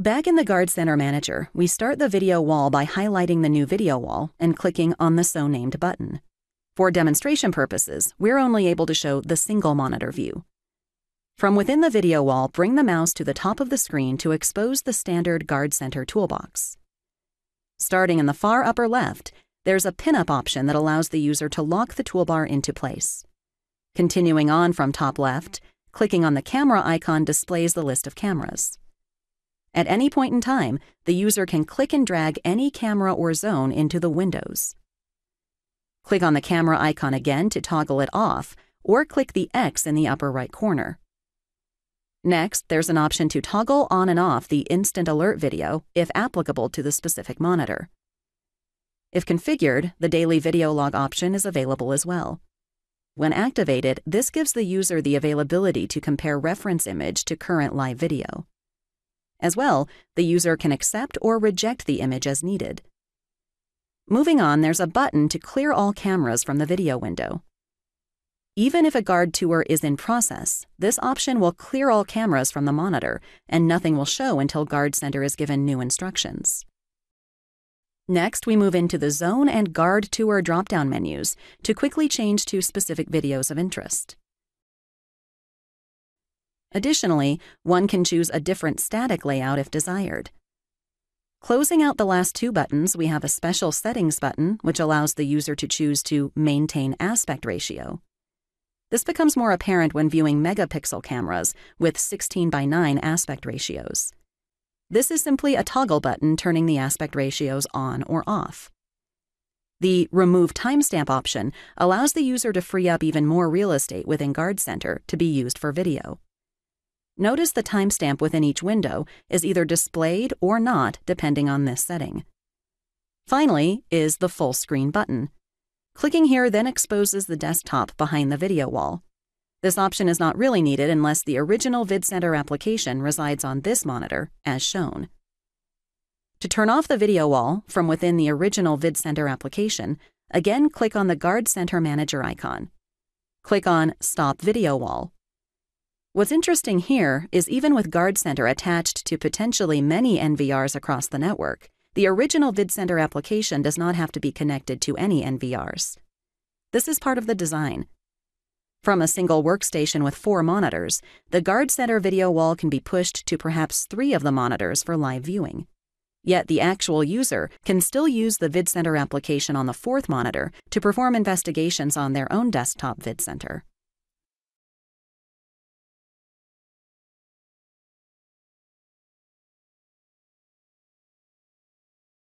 Back in the Guard Center Manager, we start the video wall by highlighting the new video wall and clicking on the So Named button. For demonstration purposes, we're only able to show the single monitor view. From within the video wall, bring the mouse to the top of the screen to expose the standard Guard Center toolbox. Starting in the far upper left, there's a pinup option that allows the user to lock the toolbar into place. Continuing on from top left, clicking on the camera icon displays the list of cameras. At any point in time, the user can click and drag any camera or zone into the windows. Click on the camera icon again to toggle it off, or click the X in the upper right corner. Next, there's an option to toggle on and off the instant alert video if applicable to the specific monitor. If configured, the daily video log option is available as well. When activated, this gives the user the availability to compare reference image to current live video. As well, the user can accept or reject the image as needed. Moving on, there's a button to clear all cameras from the video window. Even if a guard tour is in process, this option will clear all cameras from the monitor, and nothing will show until Guard Center is given new instructions. Next, we move into the Zone and Guard Tour drop-down menus to quickly change to specific videos of interest. Additionally, one can choose a different static layout if desired. Closing out the last two buttons, we have a special settings button, which allows the user to choose to maintain aspect ratio. This becomes more apparent when viewing megapixel cameras with 16 by 9 aspect ratios. This is simply a toggle button turning the aspect ratios on or off. The Remove Timestamp option allows the user to free up even more real estate within Guard Center to be used for video. Notice the timestamp within each window is either displayed or not depending on this setting. Finally is the full screen button. Clicking here then exposes the desktop behind the video wall. This option is not really needed unless the original VidCenter application resides on this monitor, as shown. To turn off the video wall from within the original VidCenter application, again click on the Guard Center Manager icon. Click on Stop Video Wall. What's interesting here is even with Guard Center attached to potentially many NVRs across the network, the original VidCenter application does not have to be connected to any NVRs. This is part of the design. From a single workstation with four monitors, the Guard Center video wall can be pushed to perhaps three of the monitors for live viewing. Yet the actual user can still use the VidCenter application on the fourth monitor to perform investigations on their own desktop VidCenter.